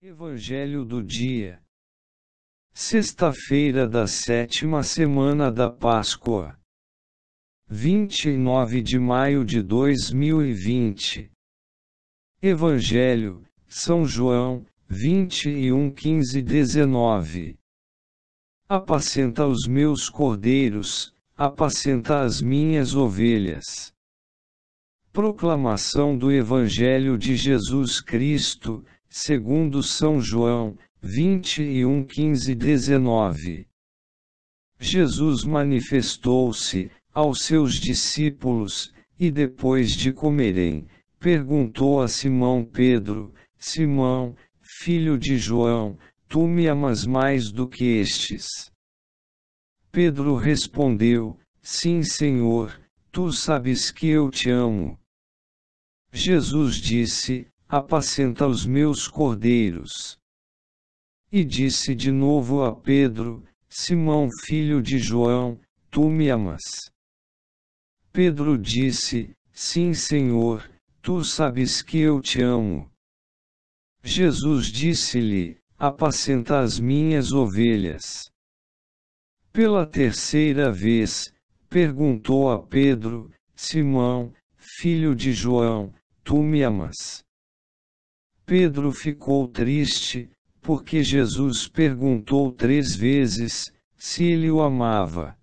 Evangelho do Dia Sexta-feira da sétima semana da Páscoa, 29 de maio de 2020. Evangelho, São João, 21, 15, 19. Apacenta os meus cordeiros, apacenta as minhas ovelhas. Proclamação do Evangelho de Jesus Cristo, segundo São João, 21, 15 19. Jesus manifestou-se aos seus discípulos, e depois de comerem, perguntou a Simão Pedro: Simão, filho de João, tu me amas mais do que estes? Pedro respondeu: Sim, Senhor, tu sabes que eu te amo. Jesus disse: apacenta os meus cordeiros. E disse de novo a Pedro, Simão filho de João, tu me amas. Pedro disse, sim Senhor, tu sabes que eu te amo. Jesus disse-lhe, apacenta as minhas ovelhas. Pela terceira vez, perguntou a Pedro, Simão, filho de João, tu me amas? Pedro ficou triste, porque Jesus perguntou três vezes se ele o amava.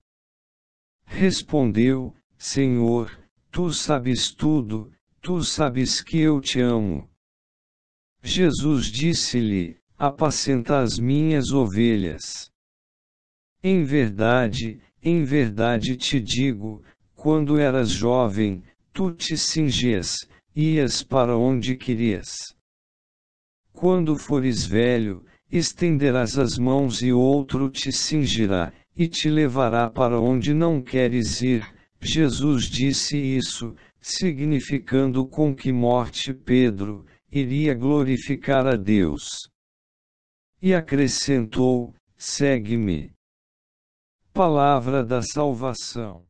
Respondeu: Senhor, tu sabes tudo, tu sabes que eu te amo. Jesus disse-lhe: Apacenta as minhas ovelhas. Em verdade, em verdade te digo, quando eras jovem, tu te cingias, ias para onde querias. Quando fores velho, estenderás as mãos e outro te cingirá, e te levará para onde não queres ir. Jesus disse isso, significando com que morte Pedro iria glorificar a Deus. E acrescentou: segue-me. Palavra da Salvação.